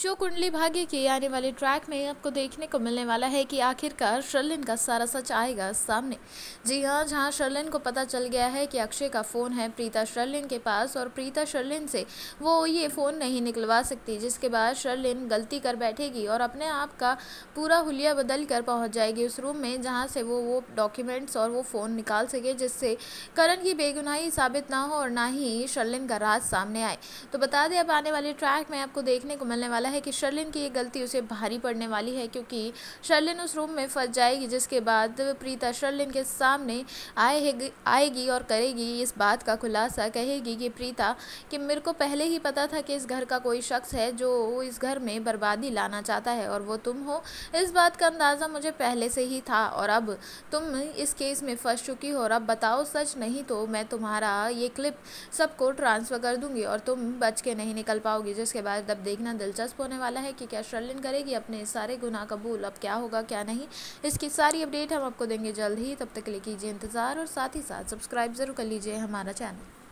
show कुंडली भाग्य के आने वाले ट्रैक में आपको देखने को मिलने वाला है कि आखिरकार शर्लिन का सारा सच आएगा सामने जी हाँ जहाँ शर्लिन को पता चल गया है कि अक्षय का फ़ोन है प्रीता शर्लिन के पास और प्रीता शर्लिन से वो ये फ़ोन नहीं निकलवा सकती जिसके बाद शर्लिन गलती कर बैठेगी और अपने आप का पूरा हुलिया बदल कर पहुँच जाएगी उस रूम में जहाँ से वो वो डॉक्यूमेंट्स और वो फ़ोन निकाल सके जिससे करण की बेगुनाही साबित ना हो और ना ही शर्लिन का राज सामने आए तो बता दें अब आने वाले ट्रैक में आपको देखने को मिलने वाला वाला है कि शर्लिन की ये गलती उसे भारी पड़ने वाली है क्योंकि शर्लिन उस रूम में फंस जाएगी जिसके बाद प्रीता शर्लिन के सामने आएगी आएगी और करेगी इस बात का खुलासा कहेगी कि प्रीता कि मेरे को पहले ही पता था कि इस घर का कोई शख्स है जो इस घर में बर्बादी लाना चाहता है और वो तुम हो इस बात का अंदाज़ा मुझे पहले से ही था और अब तुम इस केस में फंस चुकी हो और अब बताओ सच नहीं तो मैं तुम्हारा ये क्लिप सबको ट्रांसफ़र कर दूंगी और तुम बच के नहीं निकल पाओगी जिसके बाद अब देखना दिलचस्प होने वाला है कि क्या शर्लिन करेगी अपने सारे गुनाह कबूल अब क्या होगा क्या नहीं इसकी सारी अपडेट हम आपको देंगे जल्द ही तब तक के लिए कीजिए इंतज़ार और साथ ही साथ सब्सक्राइब ज़रूर कर लीजिए हमारा चैनल